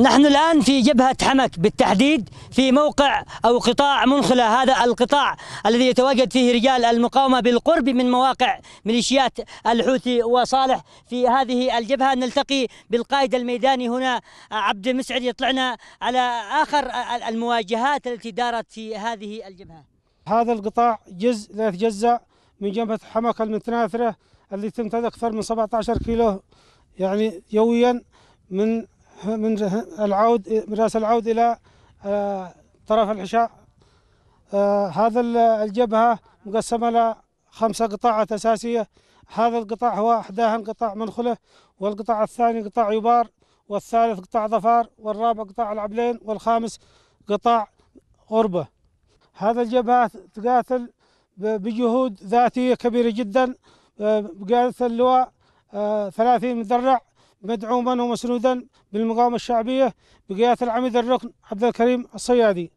نحن الآن في جبهة حمك بالتحديد في موقع أو قطاع منخلة هذا القطاع الذي يتواجد فيه رجال المقاومة بالقرب من مواقع ميليشيات الحوثي وصالح في هذه الجبهة نلتقي بالقائد الميداني هنا عبد المسعد يطلعنا على آخر المواجهات التي دارت في هذه الجبهة هذا القطاع جزء لا يتجزأ من جبهة حمك المتناثرة التي تمتد أكثر من 17 كيلو يعني جويا من من العود راس العود الى آه، طرف الحشاء آه، هذا الجبهه مقسمه الى خمسه قطاعات اساسيه هذا القطاع هو احداها قطاع منخله والقطاع الثاني قطاع يبار والثالث قطاع ظفار والرابع قطاع العبلين والخامس قطاع غربه هذا الجبهه تقاتل بجهود ذاتيه كبيره جدا آه، بقياده اللواء 30 مدرع مدعوما ومسنودا بالمقاومة الشعبية بقيادة العميد الركن عبد الكريم الصيادي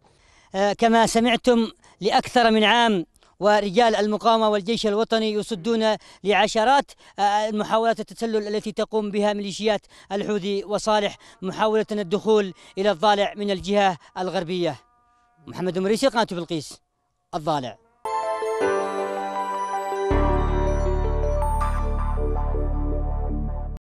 آه، كما سمعتم لأكثر من عام ورجال المقاومة والجيش الوطني يصدون لعشرات آه، محاولات التسلل التي تقوم بها ميليشيات الحوثي وصالح محاولة الدخول إلى الضالع من الجهة الغربية محمد مريسي قناة بلقيس الضالع